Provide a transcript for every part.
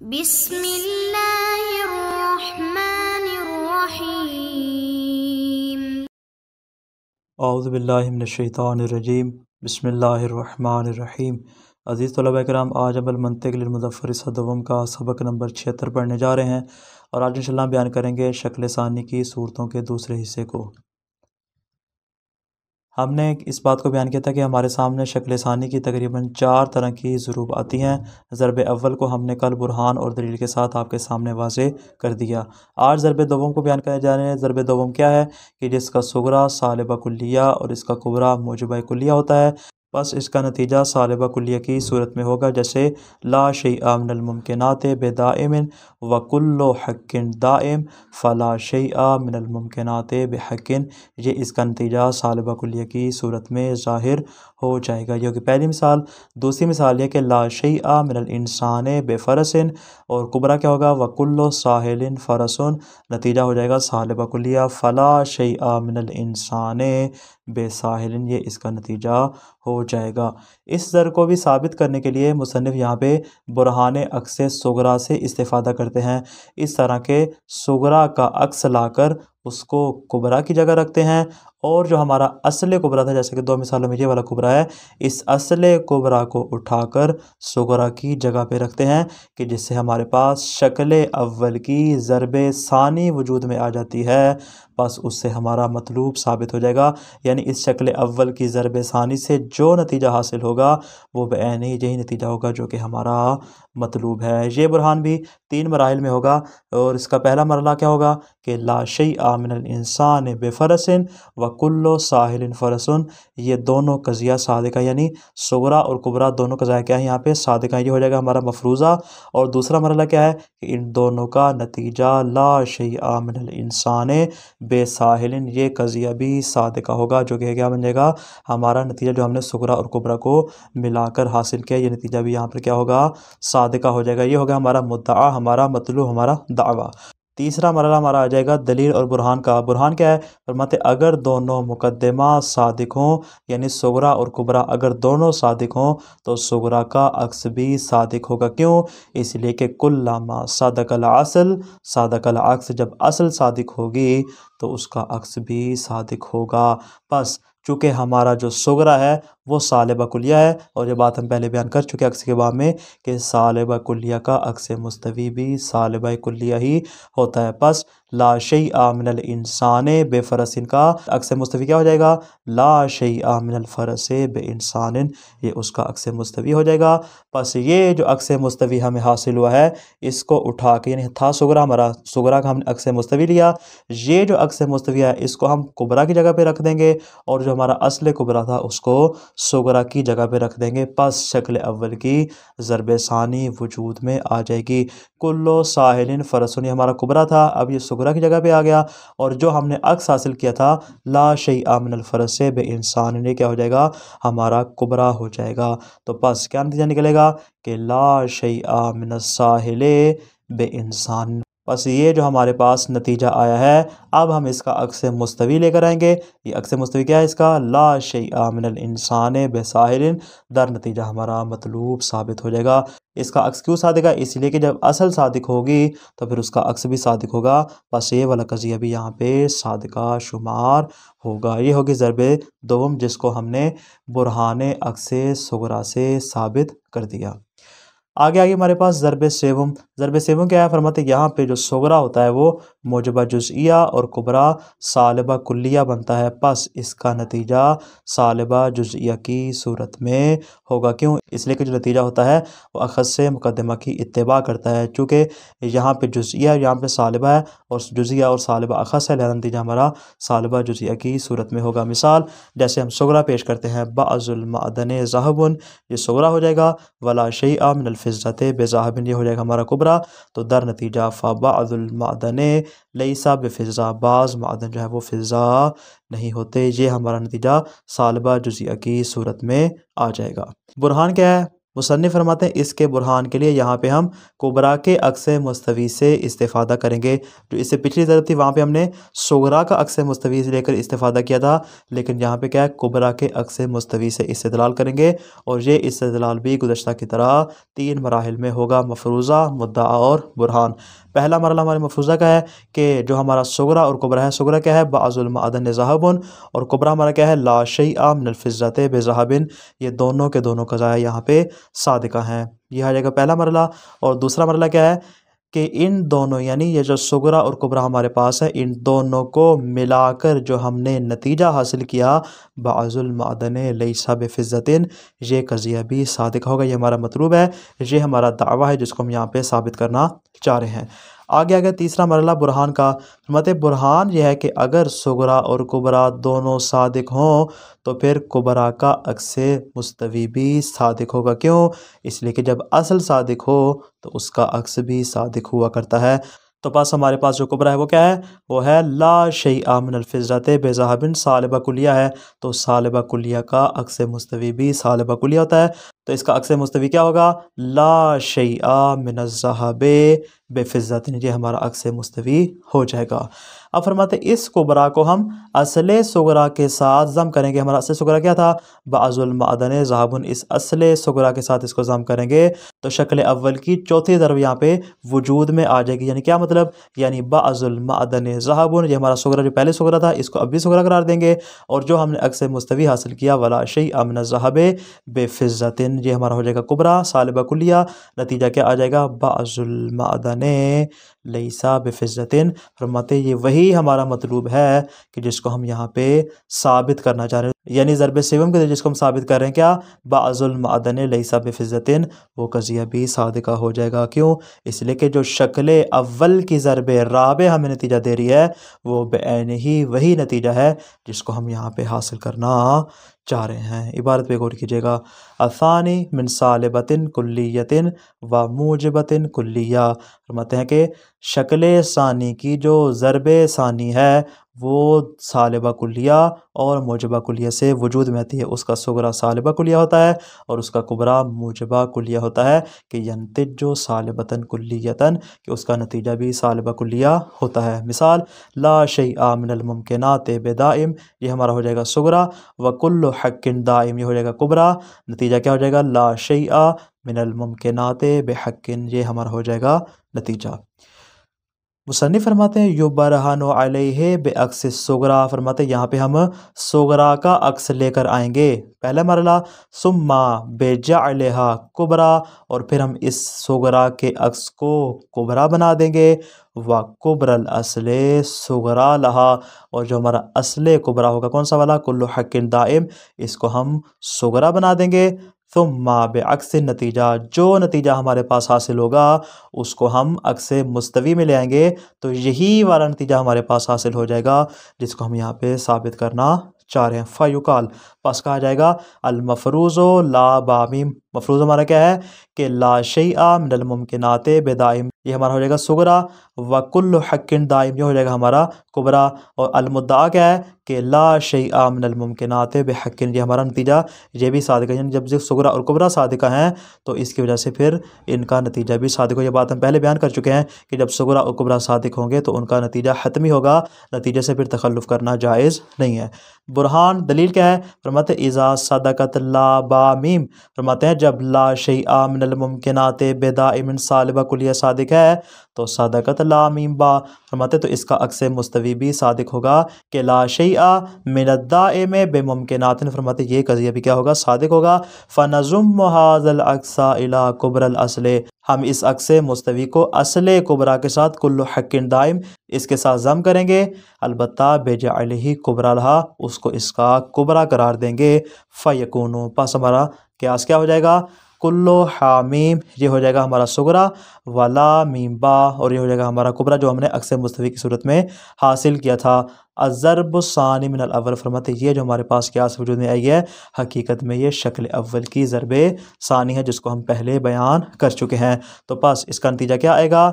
बिस्मिल्लाहिर्रहमानिर्रहीम बिस्मिल्लाहिर्रहमानिर्रहीम अज़ीज़ तलबा कराम आज हम अलमनतमज़फ़र सदवम का सबक नंबर छिहत्तर पढ़ने जा रहे हैं और आज इंशाल्लाह बयान करेंगे शक्ल सानी की सूरतों के दूसरे हिस्से को हमने इस बात को बयान किया था कि हमारे सामने शक्ल सानी की तकरीबन चार तरह की ज़रूब आती हैं ज़रब अव्वल को हमने कल बुरहान और दलील के साथ आपके सामने वाजे कर दिया आज ज़रब दवम को बयान किया जा रहे हैं ज़रब दवम क्या है कि जिसका सगरा सालबा कुलिया और इसका कुबरा मौजूबा कुलिया होता है बस इसका नतीजा सालबा कुल्य की सूरत में होगा जैसे ला शई आमनममकिनत बेदामन वकुल्लो हक्किन दाइम फ़ला शई आमनममकिनत बेहकिन ये इसका नतीजा सालबा कुल्य की सूरत में ज़ाहिर हो जाएगा ये पहली मिसाल दूसरी मिसाल यह कि ला शई आमिनल इंसान बेफ़रसिन और कुबरा क्या होगा वकुल्लो साहिल फ़रसन नतीजा हो जाएगा सालबा कुल्य फ़ला शई आमिनल इंसान बेसाहिलन ये इसका नतीजा हो जाएगा इस ज़र को भी साबित करने के लिए मुसनफ़ यहाँ पे बुरहान अक्स सगरा से इस्तादा करते हैं इस तरह के सगरा का अक्स लाकर उसको कुबरा की जगह रखते हैं और जो हमारा असले कुबरा था जैसे कि दो मिसालों में ये वाला कुबरा है इस असल कुबरा को उठाकर सगरा की जगह पे रखते हैं कि जिससे हमारे पास शक्ल अव्वल की ज़रब सानी वजूद में आ जाती है बस उससे हमारा मतलूब साबित हो जाएगा यानी इस शक्ल अव्वल की ज़रब सानी से जो नतीजा हासिल होगा वो बैन यही नतीजा होगा जो कि हमारा मतलूब है ये बुरहान भी तीन मराहल में होगा और इसका पहला मरला क्या होगा कि लाशई आ मिनल इंसान बेफरसन वकुल्लो साहिल फ़रसन ये दोनों कज़िया सादिका यानी सगरा और कुबरा दोनों कज़ाया क्या है यहाँ पे सादिका ये हो जाएगा हमारा मफरूज़ा और दूसरा मरला क्या है कि इन दोनों का नतीजा लाशई आमिनल इंसान साहिल ये कज़िया भी सादिका होगा जो कि क्या बन जाएगा हमारा नतीजा जो हमने सगरा और कुबरा को कर हासिल किया ये नतीजा भी यहाँ पर क्या होगा सादिका हो जाएगा ये होगा हमारा मुद्दा हमारा मतलू हमारा दावा तीसरा मरला हमारा आ जाएगा दलील और बुरहान का बुरहान क्या है फरमाते अगर दोनों मुकदमा सादिक हों यानी सगरा और कुबरा अगर दोनों सादिक हों तो सगरा का अक्स भी सादिक होगा क्यों इसलिए कि कुल लामा सादकल असल सादकल अक्स जब असल सादिक होगी तो उसका अक्स भी सादिक होगा बस चूँकि हमारा जो सगरा है वो सालबा कुलिया है और ये बात हम पहले बयान कर चुके अक्स के बाद में कि सालबा कुलिया का अक्स मुस्तवी भी सालबा कुलिया ही होता है बस लाश आमिन इंसान बेफरसिन का अक्स मुस्तवी क्या हो जाएगा लाश आमिन फ़रस बे इंसान ये उसका अक्स मुस्तवी हो जाएगा बस ये जो अक्स मुस्तवी हमें हासिल हुआ है इसको उठा के यानी था सगरा हमारा सगरा का हमने अक्स मुस्तवी लिया ये जो अक्स मुस्तवी है इसको हम कुबरा की जगह पर रख देंगे और जो हमारा असल कुबरा था उसको सगरा की जगह पे रख देंगे पस शक्ल अव्वल की ज़रब सानी वजूद में आ जाएगी कुल्लो साहिलिन फ़रसुनी हमारा कुबरा था अब ये सगरा की जगह पे आ गया और जो हमने अक्स हासिल किया था ला शई आमिन अलफ़रस बे इंसान ने क्या हो जाएगा हमारा कुबरा हो जाएगा तो पस क्या नतीजा निकलेगा कि ला शई आमिन साहिल बे इंसान बस ये जो हमारे पास नतीजा आया है अब हम इसका अक्स मुस्तवी लेकर आएंगे ये अक्स मुस्तवी क्या है इसका ला शई आमिनल इंसान बेसाहिरिन दर नतीजा हमारा मतलूब साबित हो जाएगा इसका अक्स क्यों सादिक है इसीलिए कि जब असल सादिक होगी तो फिर उसका अक्स भी सादिक होगा बस ये वाला कजिया भी यहाँ पे सादिका शुमार होगा ये होगी ज़रब दोम जिसको हमने बुरहान अक्स सगरा से साबित कर दिया आगे आगे हमारे पास ज़रब सेवम ज़रब सेवम क्या है फरमाते यहाँ पे जो सोगरा होता है वो मौजबा जुजिया और कुबरा सालबा कुलिया बनता है बस इसका नतीजा सालबा जुजिया की सूरत में होगा क्यों इसलिए कि जो नतीजा होता है वो अखद से मुकदमा की इतबा करता है चूँकि यहाँ पे जुजिया यहाँ पे सालबा है और जुजिया और सालबा अखस है लिहाजा नतीजा हमारा सालबा जुजिया की सूरत में होगा मिसाल जैसे हम सगरा पेश करते हैं बाज़ुलमादन जहबन ये सगरा हो जाएगा वला शही आमिन फ़ज़त बेज़ाहबिन ये हो जाएगा हमारा कुबरा तो दर नतीजा फ़ाबादुलमादन लईसा बेफ़ज़ा बाज़ मादन जो है वो फिजा नहीं होते ये हमारा नतीजा सालबा जुजिया की सूरत में आ जाएगा बुरहान क्या है मुसनफ़ फरमाते हैं इसके बुरहान के लिए यहाँ पे हम कुबरा के अक्स मुस्तवी से इस्तेफ़ादा करेंगे जो इससे पिछली ज़रूरत थी वहाँ पे हमने सोगरा का अक्स मुस्तवी से लेकर इस्तेफ़ादा किया था लेकिन यहाँ पे क्या है कुबरा के अक्स मुस्तवी से इस्तलाल करेंगे और ये इस्तलाल भी गुजशत की तरह तीन मराहल में होगा मफरूज़ा मुद्दा और बुरहान पहला मरला हमारे मफरूज़ा का है कि जो हमारा सगरा और कुबरा है सगरा क्या है बाज़ुलमादन जहाबन और कुबरा हमारा क्या है लाशई आम नलफ़ात बेजहाबिन ये दोनों के दोनों का ज़ाया यहाँ पर सादिका हैं यह आ जाएगा पहला मरला और दूसरा मरला क्या है कि इन दोनों यानी ये जो सगरा और कुबरा हमारे पास है इन दोनों को मिलाकर जो हमने नतीजा हासिल किया बाज़ुलमादन लई साब फ़िज़तिन ये कज़िया भी सादिक होगा ये हमारा मतलूब है ये हमारा दावा है जिसको हम यहाँ पे साबित करना चाह रहे हैं आगे आगे तीसरा मरला बुरहान का मत बुरहान यह है कि अगर सगरा और कुबरा दोनों सादिक हों तो फिर कुबरा का अक्स मुस्तवी भी सादिक होगा क्यों इसलिए कि जब असल सादिक हो तो उसका अक्स भी सादिक हुआ करता है तो बस हमारे पास जो कुबरा है वो क्या है वो है ला शही आमिन अलफ़रत बिन सालबा कुलिया है तो सालबा कुलिया का अक्स मुस्तवी भी सालबा कुलिया होता है तो इसका अक्स मुस्तवी क्या होगा ला शही आमिन जहाब बेफ़िज़त तो ये हमारा अक्स मुस्तवी हो जाएगा अब फरमाते इस कुबरा को हम असले सगरा के साथ ज़म करेंगे हमारा असले सगरा क्या था बाज़ुलमादन जहाबुन इस असले सगरा के साथ इसको ज़म करेंगे तो शक्ल अव्वल की चौथी तरफ यहाँ पे वजूद में आ जाएगी यानी क्या मतलब यानी बाज़ुलमादन ज़हाबुन ये हमारा सगरा जो पहले सगरा था इसको अब भी सगरा करार देंगे और जो हमने अक्सर मुस्तवी हासिल किया वला शई अमन जहाब बेफिज़तिन ये हमारा हो जाएगा कुबरा साल कुलिया नतीजा क्या आ जाएगा बाज़ुलमादन लईसा बेफिज़तिन फरमाते ये वही यही हमारा मतलूब है कि जिसको हम यहाँ पे साबित करना चाह रहे हैं यानी ज़रब सेवम के जिसको हम साबित कर रहे हैं क्या बाज़ुलमादन लईसा फ़िज़तिन वो कज़िया भी सादका हो जाएगा क्यों इसलिए कि जो शक्ल अव्वल की ज़रब राब हमें नतीजा दे रही है वो बेन ही वही नतीजा है जिसको हम यहाँ पर हासिल करना चाह रहे हैं इबारत पे गौर कीजिएगा आसानी मिनसाल बतिन कुल्लियतिन व बतिन कुल्लिया फरमाते हैं कि शक्ल सानी की जो ज़रब सानी है वो सालबा कुलिया और मौजबा कुलिया से वजूद में आती है उसका सगरा सालबा कुलिया होता है और उसका कुबरा मौजबा कुलिया होता है कि यंतिज जो सालबतन कुलियतन कि उसका नतीजा भी सालबा कुलिया होता है मिसाल ला शई आमिनममकिनत बेदाइम ये हमारा हो जाएगा सगरा वकुल्ल हकिन दाइम यह हो जाएगा कुबरा नतीजा क्या हो जाएगा ला शई आ मिनलममकिनत बेहक्किन ये हमारा हो जाएगा नतीजा मुसनफ़ फरमाते हैं बे अक्स सोगरा फरमाते यहाँ पे हम सोगरा का अक्स लेकर आएंगे पहला मरला सुम्मा बेजा अलहा कुबरा और फिर हम इस सोगरा के अक्स को कुबरा बना देंगे व कुबरल असले सोगरा लहा और जो हमारा असल कुबरा होगा कौन सा वाला कुल्लु हकिन दाइम इसको हम सोगरा बना देंगे फ़ुम्मा बेअक्स नतीजा जो नतीजा हमारे पास हासिल होगा उसको हम अक्स मुस्तवी में ले आएंगे तो यही वाला नतीजा हमारे पास हासिल हो जाएगा जिसको हम यहाँ पे साबित करना चाह रहे हैं फ़ायुकाल पास कहा जाएगा अलमफरूज़ ला बामी मफरूज़ हमारा क्या है कि ला शई मिनल मुमकिनत बेदाइम ये हमारा हो जाएगा सुगरा वकुल्ल हकिन दाइम यह हो जाएगा हमारा कुबरा और अलमुद्दा क्या है कि ला शई आमन आते बेहकिन ये हमारा नतीजा ये भी सादका यानी जब जब सुगरा और कुबरा सादिका हैं तो इसकी वजह से फिर इनका नतीजा भी सादिक हो यह बात हम पहले बयान कर चुके हैं कि जब सुगरा और कुबरा सादिक होंगे तो उनका नतीजा हतमी होगा नतीजे से फिर तखलफ करना जायज़ नहीं है बुरहान दलील क्या है फरमत एज़ा सदकत ला बामीम फरमाते हैं जब ला शई आमन बेदा इमिन सालबा कुलिया सादिक है तो सदकत लामीबा फरमाते तो इसका अक्स मुस्तवी भी सदक होगा कि लाशा मिनदा ए में बेमुमकिनातिन फरमाते ये कजिया भी क्या होगा सदक होगा फ़नज़ुम महाजल अक्सा अला कुबरल असले हम इस अक्स मुस्तवी को असल कुबरा के साथ कुल्लु हकिन दायम इसके साथ जम करेंगे अलबत् बेजा ही कुबरा रहा उसको इसका कुबरा करार देंगे फ़यकून पास हमारा क्यास क्या हो जाएगा कुल्लो हामीम ये हो जाएगा हमारा सुगरा वला मीम्बा और ये हो जाएगा हमारा कुबरा जो हमने अक्सर मुस्तवी की सूरत में हासिल किया था अज़रब सानी मिन अव्वल फरमाते ये जो हमारे पास क्या वजूद में आई है हकीकत में ये शक्ल अव्वल की ज़रब सानी है जिसको हम पहले बयान कर चुके हैं तो बस इसका नतीजा क्या आएगा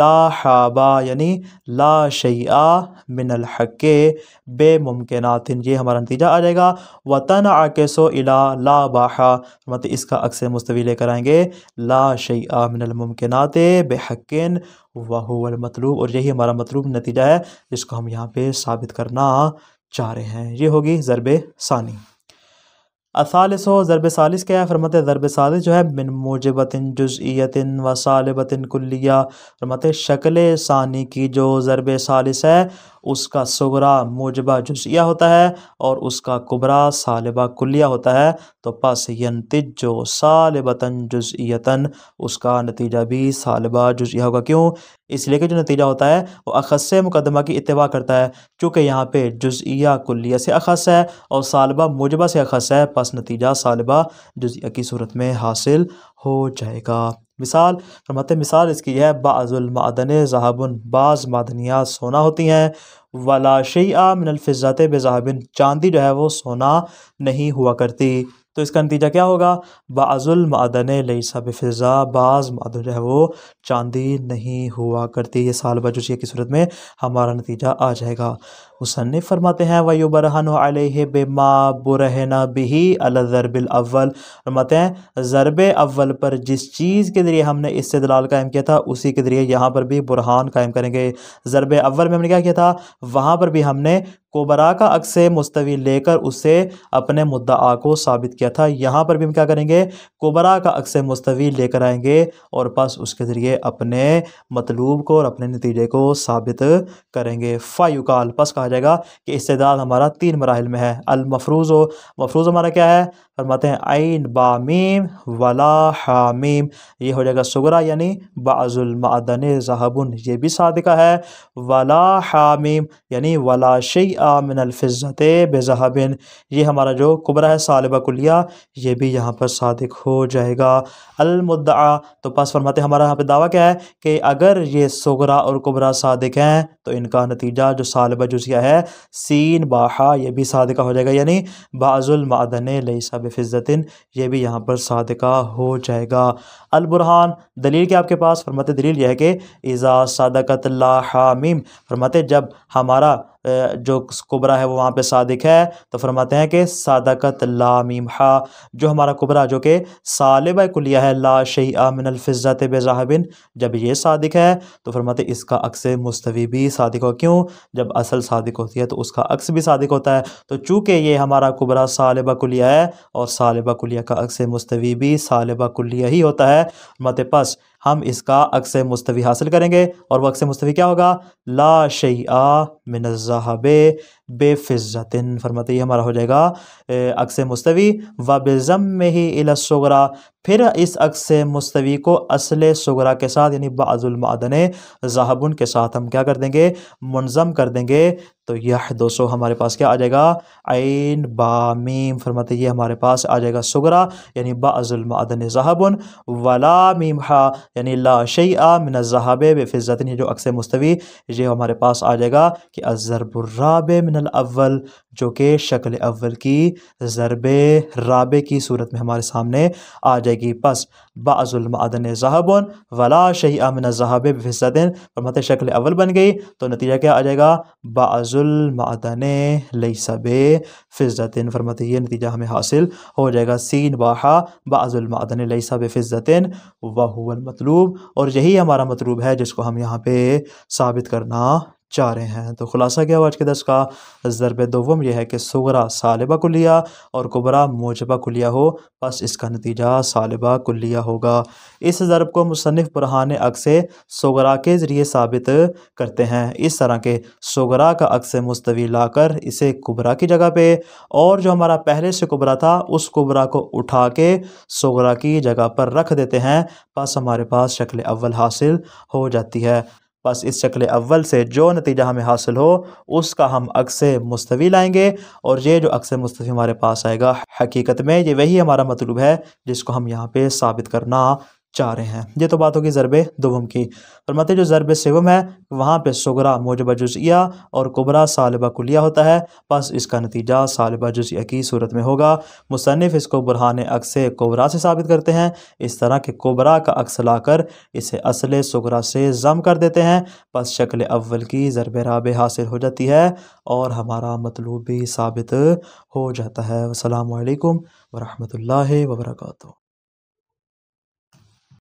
ला हाबा यानी ला शैया मिनल हक़े मुमकिन ये हमारा नतीजा आ जाएगा वतन आकेसो इला ला बाहा फरमाते इसका अक्सर मुस्तवी लेकर आएंगे ला शया मिनल मुमकिन बे बेहकिन वाह मतलूब और यही हमारा मतलूब नतीजा है जिसको हम यहाँ पे साबित करना चाह रहे हैं ये होगी ज़रब सानी असालस हो ज़रब सालिस क्या है फरमत ज़रब सालिस जो है मिन मोजबिन जुज़ियतिन व सालबिन कुल्लिया फरमत शक्ल सानी की जो ज़रब सालिस है उसका सगरा मोजबा जुजिया होता है और उसका कुबरा सालबा कुलिया होता है तो पस यंतिज जो सालबतन जुजियतन उसका नतीजा भी सालबा जुजिया होगा क्यों इसलिए कि जो नतीजा होता है वो अखस मुकदमा की इतवा करता है चूँकि यहाँ पर जुजिया कुलिया से अखस है और सालबा मोजबा से अखस है पस नतीजा सालबा जुजिया की सूरत में हासिल हो जाएगा मिसाल फरमाते मिसाल इसकी यह बाज़ुलमादन जहाबन बाज़ मादनियात सोना होती हैं वाला शैया मिनलफ़ात बेजहाबिन चांदी जो है वो सोना नहीं हुआ करती तो इसका नतीजा क्या होगा बाज़ुलमादन लई साब फ़िज़ा बाज़ मादन जो है वो चांदी नहीं हुआ करती ये साल बजुशिया की सूरत में हमारा नतीजा आ जाएगा मुसनफ़ फरमाते हैं बरहन बेमा बुरहना अल अलरबिल अव्वल फरमाते हैं ज़रब अव्वल पर जिस चीज़ के ज़रिए हमने इससे दलाल कायम किया था उसी के ज़रिए यहाँ पर भी बुरहान कायम करेंगे ज़रब अव्वल में हमने क्या किया था वहाँ पर भी हमने कोबरा का अक्स मुस्तवी लेकर उसे अपने मुद्दा को साबित किया था यहाँ पर भी हम क्या करेंगे कोबरा का अक्स मुस्तवी लेकर आएंगे और बस उसके ज़रिए अपने मतलूब को और अपने नतीजे को साबित करेंगे फायुकाल पस कहा कहा जाएगा कि इस्तेदाल हमारा तीन मराहल में है अलमफरूज़ हो मफरूज़ हमारा क्या है फरमाते हैं आइन बामीम वला हामीम ये हो जाएगा सगरा यानी बाज़ुलमादन जहाबुन ये भी सादका है वला हामीम यानी वला शई आमिनफ़त बेजहाबिन ये हमारा जो कुबरा है सालबा कुलिया ये भी यहाँ पर सादक हो जाएगा अलमुद्दा तो पास फरमाते हमारा यहाँ पर दावा क्या है कि अगर ये सगरा और कुबरा सादक हैं तो इनका नतीजा जो सालबा जुजिया क्या है सीन बाहा ये भी सादका हो जाएगा यानी बाज़ुलमादन लई साब फ़िज़तिन ये भी यहाँ पर सादका हो जाएगा अलबुरहान दलील के आपके पास फरमत दलील यह है कि इज़ा सादकत ला हामीम फरमत जब हमारा जो कुबरा है वो वहाँ पे सादिक है तो फरमाते हैं कि सादकत ला हा जो हमारा कुबरा जो कि सालिब कुलिया है ला शही आमिन अलफ़ज़त बेजहाबिन जब ये सादिक है तो फरमाते इसका अक्स मुस्तवी भी सादिक हो क्यों जब असल सादिक होती है तो उसका अक्स भी सादिक होता है तो चूँकि ये हमारा कुबरा सालिबा कुलिया है और सालिबा कुलिया का अक्स मुस्तवी भी सालिबा कुलिया ही होता है मत पस हम इसका अक्स मुस्तवी हासिल करेंगे और वह अक्स मुस्तवी क्या होगा ला शैया मिनज़ाहब बेफ़िज़तिन फरमाते हमारा हो जाएगा अक्स मुस्तवी व बेज़म में ही इलसगरा फिर इस अक्स से मुस्तवी को असल सगरा के साथ यानी बाजुलमादन जहाबुन के साथ हम क्या कर देंगे मुनज़म कर देंगे तो यह दो सौ हमारे पास क्या आ जाएगा आन बामीम फरमाते ये हमारे पास आ जाएगा सगरा यानी बाजुलमादन जहाबुन वला मीम हा यानी ला आ मिन जहाब बेफ़तनी जो अक्स मुस्तवी ये हमारे पास आ जाएगा कि अज़रबुर्राब मिनल अव्वल जो कि शक्ल अव्वल की ज़रब राबे की सूरत में हमारे सामने आ जाएगी जाएगी बस बाज़ुलमादन जहबन वला शही अमिन जहाब फ़िसदिन फरमाते शक्ल अव्वल बन गई तो नतीजा क्या आ जाएगा बाज़ुलमदन लईसब फिजतिन फरमाते ये नतीजा हमें हासिल हो जाएगा सीन बाहा बाज़ुलमदन लईसब फिजतिन वाहुल मतलूब और यही हमारा मतलूब है जिसको हम यहाँ पे साबित करना चाह रहे हैं तो खुलासा क्या हुआ आज के दस का ज़रब दोम यह है कि सगरा सालबा कुलिया और कुबरा मोजबा कुलिया हो बस इसका नतीजा सालबा कुलिया होगा इस ज़रब को मुसनफ़ बुरहान अक्स सगरा के ज़रिए साबित करते हैं इस तरह के सगरा का अक्स मुस्तवी लाकर इसे कुबरा की जगह पे और जो हमारा पहले से कुबरा था उस कुबरा को उठा के सगरा की जगह पर रख देते हैं बस हमारे पास शक्ल अव्वल हासिल हो जाती है बस इस शक्ल अव्वल से जो नतीजा हमें हासिल हो उसका हम अक्स मुस्तवी लाएंगे और ये जो अक्स मुस्तवी हमारे पास आएगा हकीकत में ये वही हमारा मतलब है जिसको हम यहाँ पे साबित करना चाह रहे हैं ये तो बात होगी ज़रब दुबम की फरमाते जो ज़रब सेवम है वहाँ पे सगरा मोजबा जुजिया और कुबरा सालबा कुलिया होता है बस इसका नतीजा सालबा जुजिया की सूरत में होगा मुसनफ़ इसको बुरहान अक्स कोबरा से साबित करते हैं इस तरह के कोबरा का अक्स लाकर इसे असल सगरा से ज़म कर देते हैं बस शक्ल अव्वल की ज़रब राब हासिल हो जाती है और हमारा मतलूब भी साबित हो जाता है असलकम वरहमल वर्का